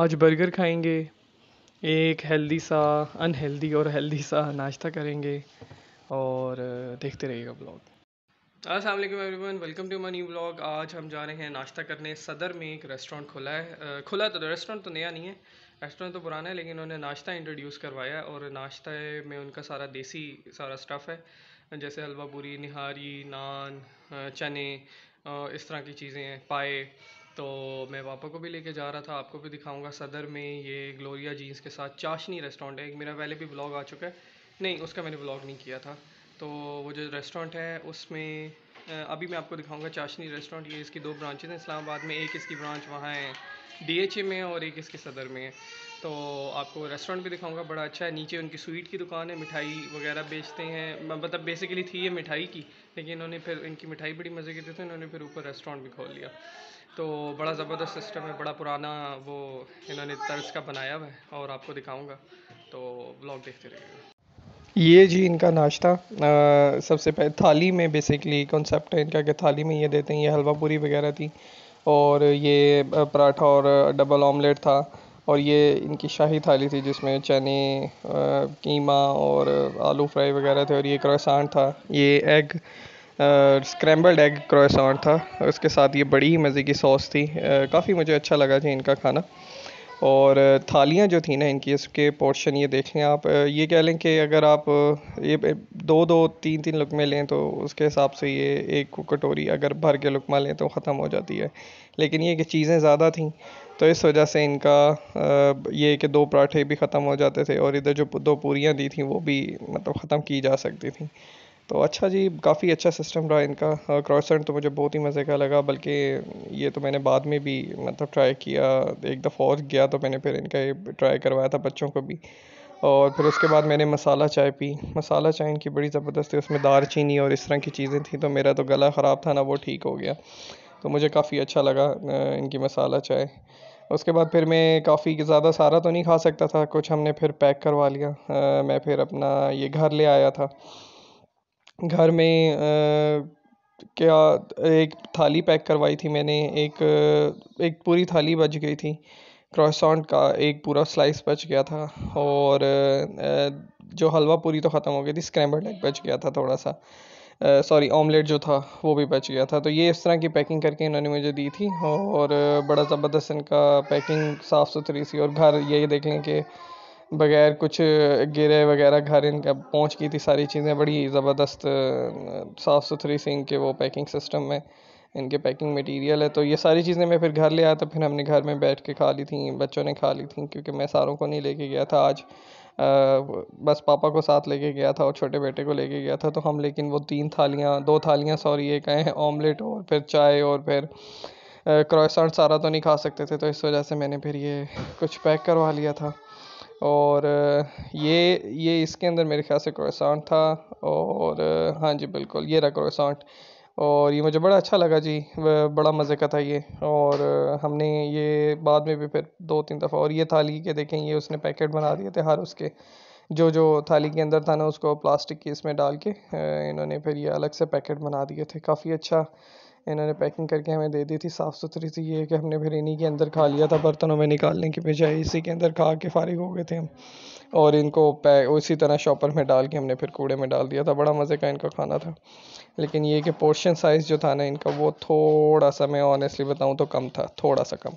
आज बर्गर खाएंगे एक हेल्दी सा अनहेल्दी और हेल्दी सा नाश्ता करेंगे और देखते रहिएगा ब्लॉग अस्सलाम वालेकुम everyone welcome to my new blog आज हम जा रहे हैं नाश्ता करने सदर में एक रेस्टोरेंट खुला है खुला तो रेस्टोरेंट तो नया नहीं है रेस्टोरेंट तो पुराना है लेकिन उन्होंने नाश्ता इंट्रोड्यूस करवाया है और नाश्ता में उनका सारा देसी सारा स्टफ़ है जैसे हलवा पूरी निहारी नान चने इस तरह की चीज़ें हैं पाए तो मैं पापा को भी लेके जा रहा था आपको भी दिखाऊंगा सदर में ये ग्लोरिया जीन्स के साथ चाशनी रेस्टोरेंट है एक मेरा पहले भी ब्लॉग आ चुका है नहीं उसका मैंने ब्लॉग नहीं किया था तो वो जो रेस्टोरेंट है उसमें अभी मैं आपको दिखाऊंगा चाशनी रेस्टोरेंट ये इसकी दो ब्रांचेज हैं इस्लामाबाद में एक इसकी ब्रांच वहाँ है डी में और एक इसके सदर में है तो आपको रेस्टोरेंट भी दिखाऊँगा बड़ा अच्छा है नीचे उनकी स्वीट की दुकान है मिठाई वगैरह बेचते हैं मतलब बेसिकली थी ये मिठाई की लेकिन इन्होंने फिर इनकी मिठाई बड़ी मज़े की थी तो इन्होंने फिर ऊपर रेस्टोरेंट भी खोल लिया तो बड़ा ज़बरदस्त सिस्टम है बड़ा पुराना वो इन्होंने तर्ज का बनाया हुआ है और आपको दिखाऊंगा तो ब्लॉग देखते रहिएगा ये जी इनका नाश्ता सबसे पहले थाली में बेसिकली कॉन्सेप्ट है इनका कि थाली में ये देते हैं ये हलवा पूरी वगैरह थी और ये पराठा और डबल ऑमलेट था और ये इनकी शाही थाली थी जिसमें चने कीमा और आलू फ्राई वगैरह थे और ये क्रोसान था ये एग स्क्रैम्बल्ड एग क्रोसॉन था उसके साथ ये बड़ी ही मज़े की सॉस थी काफ़ी मुझे अच्छा लगा जी इनका खाना और थालियाँ जो थी ना इनकी इसके पोर्शन ये देख लें आप ये कह लें कि अगर आप ये दो दो तीन तीन लुकमे लें तो उसके हिसाब से ये एक कटोरी अगर भर के लुकमा लें तो ख़त्म हो जाती है लेकिन ये कि चीज़ें ज़्यादा थीं तो इस वजह से इनका ये कि दो पराठे भी ख़त्म हो जाते थे और इधर जो दो पूरियाँ दी थी वो भी मतलब ख़त्म की जा सकती थी तो अच्छा जी काफ़ी अच्छा सिस्टम रहा इनका क्रॉसेंट हाँ, तो मुझे बहुत ही मज़े का लगा बल्कि ये तो मैंने बाद में भी मतलब ट्राई किया एक दफ़ा और गया तो मैंने फिर इनका ये ट्राई करवाया था बच्चों को भी और फिर उसके बाद मैंने मसाला चाय पी मसाला चाय इनकी बड़ी ज़बरदस्त थी उसमें चीनी और इस तरह की चीज़ें थी तो मेरा तो गला ख़राब था ना वो ठीक हो गया तो मुझे काफ़ी अच्छा लगा इनकी मसाला चाय उसके बाद फिर मैं काफ़ी ज़्यादा सारा तो नहीं खा सकता था कुछ हमने फिर पैक करवा लिया मैं फिर अपना ये घर ले आया था घर में क्या एक थाली पैक करवाई थी मैंने एक एक पूरी थाली बच गई थी क्रॉसॉन्ट का एक पूरा स्लाइस बच गया था और जो हलवा पूरी तो ख़त्म हो गई थी स्क्रैम्बल्ड एग बच गया था थोड़ा सा सॉरी ऑमलेट जो था वो भी बच गया था तो ये इस तरह की पैकिंग करके इन्होंने मुझे दी थी और बड़ा ज़बरदस्त इनका पैकिंग साफ़ सुथरी सी और घर ये देख लें कि बगैर कुछ गिरे वगैरह घर इनका पहुंच गई थी सारी चीज़ें बड़ी ज़बरदस्त साफ़ सुथरी सी इनके वो पैकिंग सिस्टम में इनके पैकिंग मटेरियल है तो ये सारी चीज़ें मैं फिर घर ले आया तो फिर हमने घर में बैठ के खा ली थी बच्चों ने खा ली थी क्योंकि मैं सारों को नहीं लेके गया था आज आ, बस पापा को साथ लेके गया था और छोटे बेटे को लेके गया था तो हम लेकिन वो तीन थालियाँ दो थालियाँ सॉरी एक आए हैं ऑमलेट और फिर चाय और फिर क्रॉइसांट सारा तो नहीं खा सकते थे तो इस वजह से मैंने फिर ये कुछ पैक करवा लिया था और ये ये इसके अंदर मेरे ख्याल से क्रोइसॉन्ट था और हाँ जी बिल्कुल ये रहा क्रोइसॉन्ट और ये मुझे बड़ा अच्छा लगा जी बड़ा मज़े का था ये और हमने ये बाद में भी फिर दो तीन दफ़ा और ये थाली के देखें ये उसने पैकेट बना दिए थे हर उसके जो जो थाली के अंदर था ना उसको प्लास्टिक की इसमें डाल के इन्होंने फिर ये अलग से पैकेट बना दिए थे काफ़ी अच्छा इन्होंने पैकिंग करके हमें दे दी थी साफ़ सुथरी थी ये कि हमने फिर इन्हीं के अंदर खा लिया था बर्तनों में निकालने के बजाय इसी के अंदर खा के फारिग हो गए थे हम और इनको उसी तरह शॉपर में डाल के हमने फिर कूड़े में डाल दिया था बड़ा मज़े का इनका खाना था लेकिन ये कि पोर्शन साइज़ जो था ना इनका वो थोड़ा सा मैं ऑनेस्टली बताऊँ तो कम था थोड़ा सा कम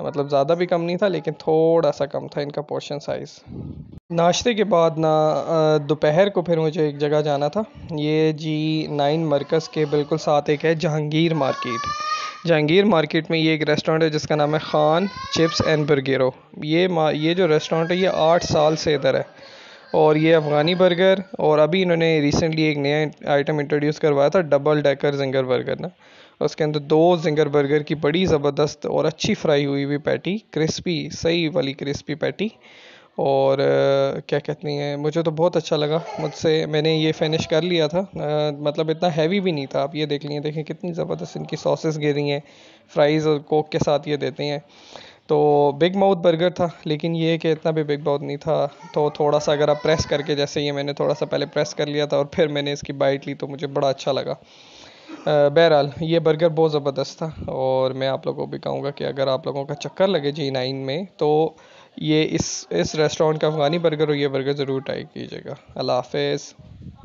मतलब ज़्यादा भी कम नहीं था लेकिन थोड़ा सा कम था इनका पोर्शन साइज़ नाश्ते के बाद ना दोपहर को फिर मुझे एक जगह जाना था ये जी नाइन मरकज़ के बिल्कुल साथ एक है जहांगीर मार्केट जहांगीर मार्केट में ये एक रेस्टोरेंट है जिसका नाम है ख़ान चिप्स एंड बर्गेरो ये ये जो रेस्टोरेंट है ये आठ साल से इधर है और ये अफ़गानी बर्गर और अभी इन्होंने रिसेंटली एक नया आइटम इंट्रोड्यूस करवाया था डबल डेकर जिंगर बर्गर ना और उसके अंदर दो जिंगर बर्गर की बड़ी ज़बरदस्त और अच्छी फ्राई हुई हुई पैटी क्रिस्पी सही वाली क्रिस्पी पैटी और आ, क्या कहती हैं मुझे तो बहुत अच्छा लगा मुझसे मैंने ये फिनिश कर लिया था आ, मतलब इतना हैवी भी नहीं था आप ये देख लिए देखें कितनी ज़बरदस्त इनकी सॉसेस गिरी हैं फ्राइज़ और कोक के साथ ये देते हैं तो बिग माउथ बर्गर था लेकिन ये कि इतना भी बिग माउथ नहीं था तो थोड़ा सा अगर आप प्रेस करके जैसे ये मैंने थोड़ा सा पहले प्रेस कर लिया था और फिर मैंने इसकी बाइट ली तो मुझे बड़ा अच्छा लगा बहरहाल ये बर्गर बहुत ज़बरदस्त था और मैं आप लोगों को भी कहूँगा कि अगर आप लोगों का चक्कर लगे जी नाइन में तो ये इस इस रेस्टोरेंट का अफ़गानी बर्गर और ये बर्गर ज़रूर ट्राई कीजिएगा अल्लाह हाफ